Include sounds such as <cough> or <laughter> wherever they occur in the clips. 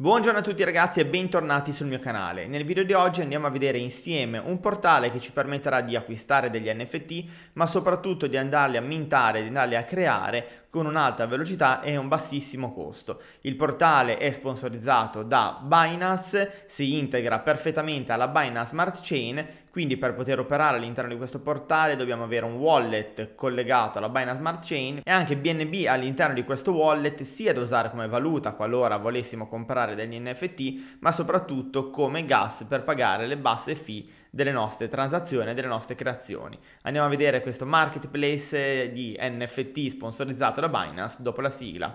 Buongiorno a tutti ragazzi e bentornati sul mio canale. Nel video di oggi andiamo a vedere insieme un portale che ci permetterà di acquistare degli NFT ma soprattutto di andarli a mintare, di andarli a creare con un'alta velocità e un bassissimo costo. Il portale è sponsorizzato da Binance, si integra perfettamente alla Binance Smart Chain, quindi per poter operare all'interno di questo portale dobbiamo avere un wallet collegato alla Binance Smart Chain e anche BNB all'interno di questo wallet sia da usare come valuta qualora volessimo comprare degli NFT, ma soprattutto come gas per pagare le basse fee delle nostre transazioni e delle nostre creazioni. Andiamo a vedere questo marketplace di NFT sponsorizzato pubblicato da Binance dopo la sigla.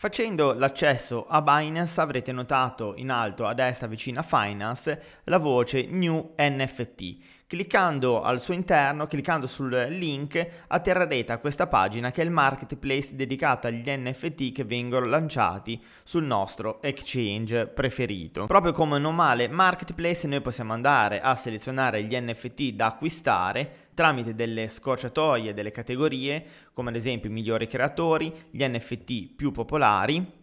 Facendo l'accesso a Binance avrete notato in alto a destra vicino a Finance la voce New NFT Cliccando al suo interno, cliccando sul link, atterrerete a questa pagina che è il marketplace dedicato agli NFT che vengono lanciati sul nostro exchange preferito. Proprio come un normale marketplace noi possiamo andare a selezionare gli NFT da acquistare tramite delle scorciatoie, delle categorie, come ad esempio i migliori creatori, gli NFT più popolari,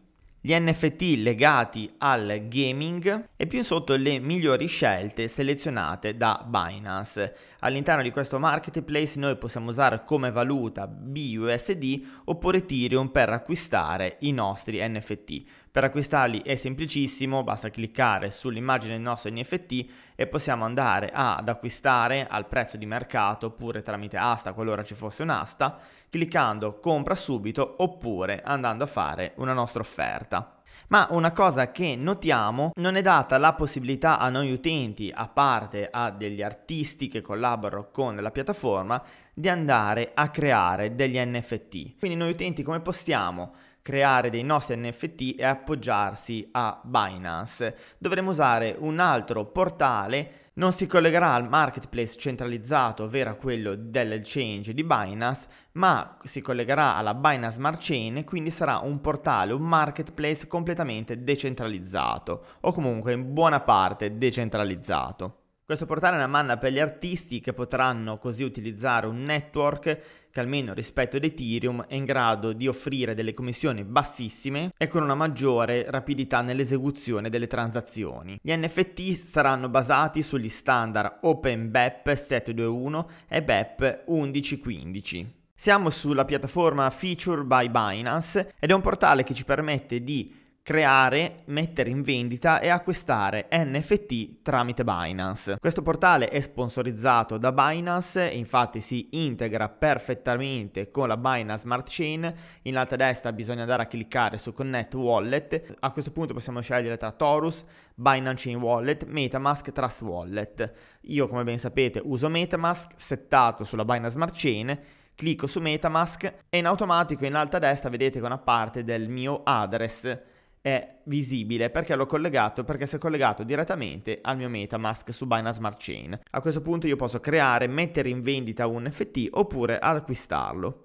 gli NFT legati al gaming e più in sotto le migliori scelte selezionate da Binance. All'interno di questo marketplace noi possiamo usare come valuta BUSD oppure Ethereum per acquistare i nostri NFT. Per acquistarli è semplicissimo, basta cliccare sull'immagine del nostro NFT e possiamo andare ad acquistare al prezzo di mercato oppure tramite asta qualora ci fosse un'asta, cliccando compra subito oppure andando a fare una nostra offerta. Ma una cosa che notiamo, non è data la possibilità a noi utenti, a parte a degli artisti che collaborano con la piattaforma, di andare a creare degli NFT. Quindi noi utenti come possiamo creare dei nostri NFT e appoggiarsi a Binance. Dovremo usare un altro portale non si collegherà al marketplace centralizzato, ovvero quello dell'exchange di Binance, ma si collegherà alla Binance Smart Chain e quindi sarà un portale, un marketplace completamente decentralizzato o comunque in buona parte decentralizzato. Questo portale è una manna per gli artisti che potranno così utilizzare un network che almeno rispetto ad Ethereum è in grado di offrire delle commissioni bassissime e con una maggiore rapidità nell'esecuzione delle transazioni. Gli NFT saranno basati sugli standard OpenBEP 721 e BEP 1115. Siamo sulla piattaforma Feature by Binance ed è un portale che ci permette di creare, mettere in vendita e acquistare NFT tramite Binance. Questo portale è sponsorizzato da Binance e infatti si integra perfettamente con la Binance Smart Chain. In alto a destra bisogna andare a cliccare su Connect Wallet. A questo punto possiamo scegliere tra Taurus, Binance Chain Wallet, Metamask, Trust Wallet. Io come ben sapete uso Metamask settato sulla Binance Smart Chain clicco su Metamask e in automatico in alto a destra vedete che una parte del mio address è visibile perché l'ho collegato, perché si è collegato direttamente al mio Metamask su Binance Smart Chain. A questo punto io posso creare, mettere in vendita un NFT oppure acquistarlo.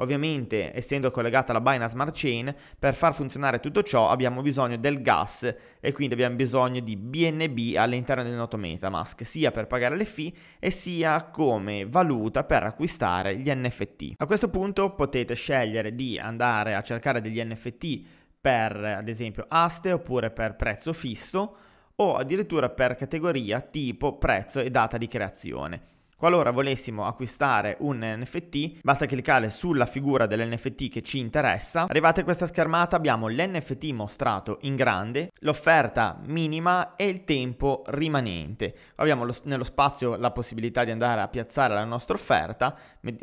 Ovviamente, essendo collegata alla Binance Smart Chain, per far funzionare tutto ciò abbiamo bisogno del gas e quindi abbiamo bisogno di BNB all'interno del noto Metamask, sia per pagare le fee e sia come valuta per acquistare gli NFT. A questo punto potete scegliere di andare a cercare degli NFT per ad esempio aste oppure per prezzo fisso o addirittura per categoria, tipo, prezzo e data di creazione. Qualora volessimo acquistare un NFT, basta cliccare sulla figura dell'NFT che ci interessa. Arrivate a questa schermata abbiamo l'NFT mostrato in grande, l'offerta minima e il tempo rimanente. Abbiamo lo, nello spazio la possibilità di andare a piazzare la nostra offerta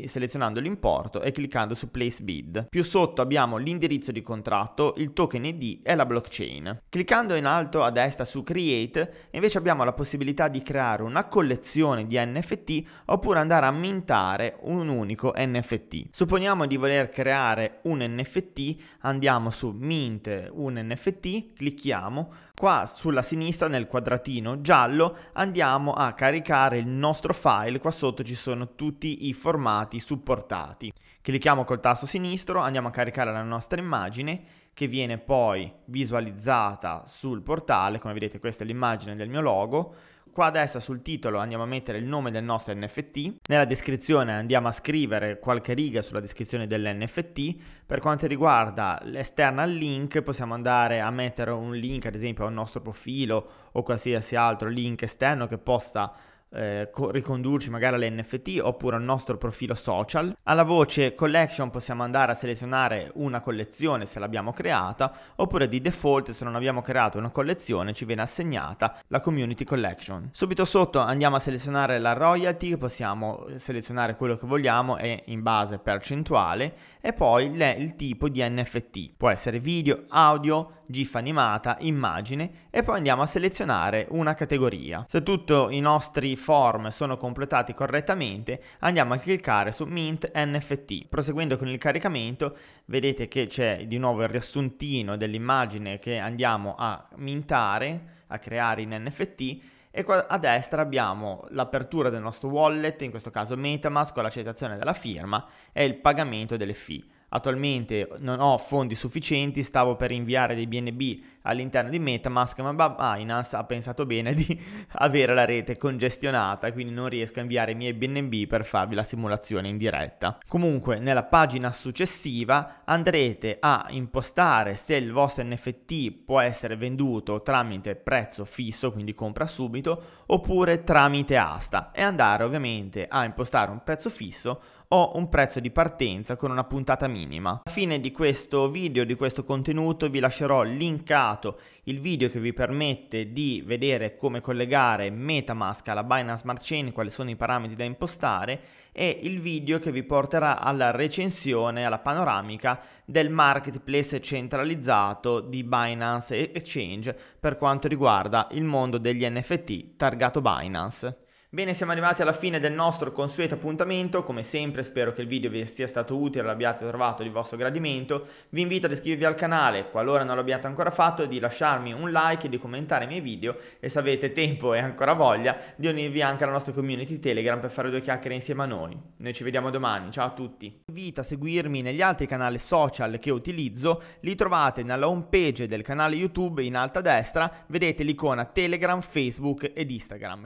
selezionando l'importo e cliccando su Place Bid. Più sotto abbiamo l'indirizzo di contratto, il token ID e la blockchain. Cliccando in alto a destra su Create invece abbiamo la possibilità di creare una collezione di NFT oppure andare a mintare un unico NFT. Supponiamo di voler creare un NFT, andiamo su mint un NFT, clicchiamo, qua sulla sinistra nel quadratino giallo andiamo a caricare il nostro file, qua sotto ci sono tutti i formati supportati. Clicchiamo col tasto sinistro, andiamo a caricare la nostra immagine che viene poi visualizzata sul portale, come vedete questa è l'immagine del mio logo, Qua a destra sul titolo andiamo a mettere il nome del nostro NFT, nella descrizione andiamo a scrivere qualche riga sulla descrizione dell'NFT, per quanto riguarda l'external link possiamo andare a mettere un link ad esempio al nostro profilo o qualsiasi altro link esterno che possa eh, co- ricondurci magari all'NFT oppure al nostro profilo social. Alla voce collection possiamo andare a selezionare una collezione se l'abbiamo creata oppure di default se non abbiamo creato una collezione ci viene assegnata la community collection. Subito sotto andiamo a selezionare la royalty, possiamo selezionare quello che vogliamo e in base percentuale e poi le- il tipo di NFT. Può essere video, audio, GIF animata, immagine e poi andiamo a selezionare una categoria. Se tutti i nostri form sono completati correttamente andiamo a cliccare su Mint NFT. Proseguendo con il caricamento vedete che c'è di nuovo il riassuntino dell'immagine che andiamo a mintare, a creare in NFT e qua a destra abbiamo l'apertura del nostro wallet, in questo caso Metamask con l'accettazione della firma e il pagamento delle fee. Attualmente non ho fondi sufficienti, stavo per inviare dei BNB all'interno di Metamask, ma Binance ha pensato bene di <laughs> avere la rete congestionata, quindi non riesco a inviare i miei BNB per farvi la simulazione in diretta. Comunque, nella pagina successiva andrete a impostare se il vostro NFT può essere venduto tramite prezzo fisso, quindi compra subito, oppure tramite asta e andare ovviamente a impostare un prezzo fisso o un prezzo di partenza con una puntata minima. Alla fine di questo video, di questo contenuto, vi lascerò linkato il video che vi permette di vedere come collegare Metamask alla Binance Smart Chain, quali sono i parametri da impostare e il video che vi porterà alla recensione, alla panoramica del marketplace centralizzato di Binance Exchange per quanto riguarda il mondo degli NFT targato Binance. Bene, siamo arrivati alla fine del nostro consueto appuntamento, come sempre spero che il video vi sia stato utile e l'abbiate trovato di vostro gradimento, vi invito ad iscrivervi al canale, qualora non l'abbiate ancora fatto, di lasciarmi un like e di commentare i miei video e se avete tempo e ancora voglia di unirvi anche alla nostra community Telegram per fare due chiacchiere insieme a noi. Noi ci vediamo domani, ciao a tutti! Vi invito a seguirmi negli altri canali social che utilizzo, li trovate nella home page del canale YouTube in alto a destra, vedete l'icona Telegram, Facebook ed Instagram.